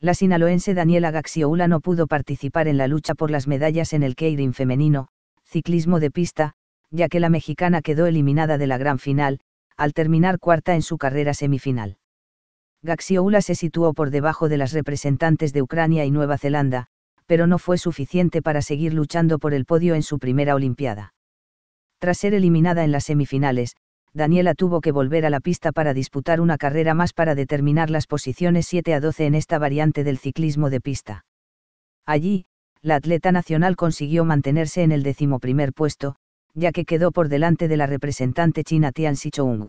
la sinaloense Daniela Gaxiola no pudo participar en la lucha por las medallas en el Keirin femenino, ciclismo de pista, ya que la mexicana quedó eliminada de la gran final, al terminar cuarta en su carrera semifinal. Gaxiola se situó por debajo de las representantes de Ucrania y Nueva Zelanda, pero no fue suficiente para seguir luchando por el podio en su primera Olimpiada. Tras ser eliminada en las semifinales, Daniela tuvo que volver a la pista para disputar una carrera más para determinar las posiciones 7 a 12 en esta variante del ciclismo de pista. Allí, la atleta nacional consiguió mantenerse en el decimoprimer puesto, ya que quedó por delante de la representante china Tian Sichong.